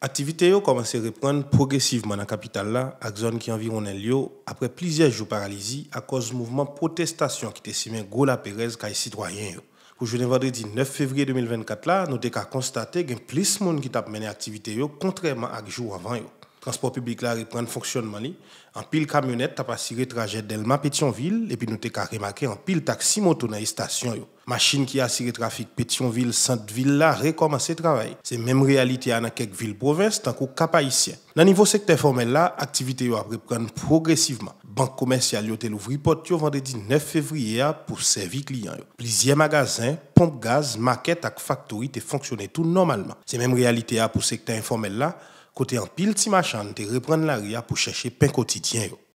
L'activité a commencé à reprendre progressivement dans la capitale dans à la zone qui environne lieu après plusieurs jours de paralysie à cause du mouvement protestation qui était signé Gola Pérez les citoyens. Pour jeudi vendredi 9 février 2024 nous avons constaté qu'il y a plus de monde qui ont mené l'activité, contrairement à jour avant Le Transport public repris le fonctionnement En pile camionnette a le trajet Delma Pétionville et puis nous avons remarqué en pile taxi moto dans les stations machine qui assure trafic Pétionville, Sainte-Ville là, recommencer travail. C'est même réalité dans quelques villes provinces, tant qu'au cap haïtien. Dans niveau secteur informel, là, activité à reprendre progressivement. Banque commerciale a ouvert porte vendredi 9 février pour servir clients. Plusieurs magasins, pompes gaz, maquettes et factories ont fonctionné tout normalement. C'est même réalité pour secteur informel là, côté en pile petit machin, reprendre la pour chercher pain quotidien.